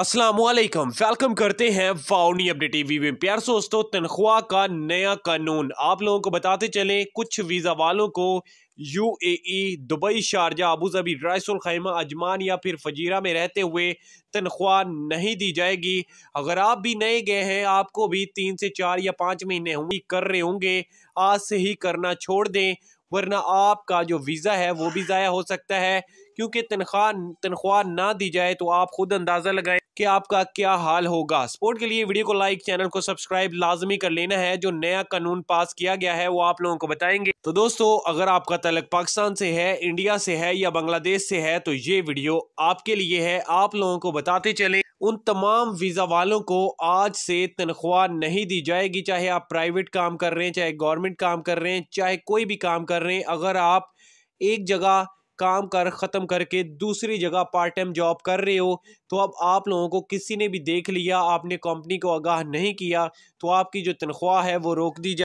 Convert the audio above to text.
Aslam welcome करते हैं फाउनी update TV में प्यार दोस्तों तनख्वाह का नया कानून आप लोगों को बताते चलें कुछ वीज़ा वालों को UAE Dubai Sharjah Abu Dhabi Khaimah Ajman या फिर फजीरा में रहते हुए तनख्वाह नहीं दी जाएगी अगर आप भी नए गए हैं आपको भी तीन से चार या पाँच महीने होंगी कर रहे होंगे आज से ही करना छोड़ दें वरना आपका जो वीज़ा है वो भी ज़ाया हो सकता है क्योंकि तनख्वाह तनख्वाह ना दी जाए तो आप खुद अंदाज़ा लगाएं कि आपका क्या हाल होगा सपोर्ट के लिए वीडियो को लाइक चैनल को सब्सक्राइब लाजमी कर लेना है जो नया कानून पास किया गया है वो आप लोगों को बताएंगे तो दोस्तों अगर आपका तलक पाकिस्तान से है इंडिया से है या बांग्लादेश से है तो ये वीडियो आपके लिए है आप लोगों को बताते चले उन तमाम वीज़ा वालों को आज से तनख्वाह नहीं दी जाएगी चाहे आप प्राइवेट काम कर रहे हैं चाहे गवर्नमेंट काम कर रहे हैं चाहे कोई भी काम कर रहे हैं अगर आप एक जगह काम कर ख़त्म करके दूसरी जगह पार्ट टाइम जॉब कर रहे हो तो अब आप लोगों को किसी ने भी देख लिया आपने कंपनी को आगाह नहीं किया तो आपकी जो तनख्वाह है वो रोक दी जाए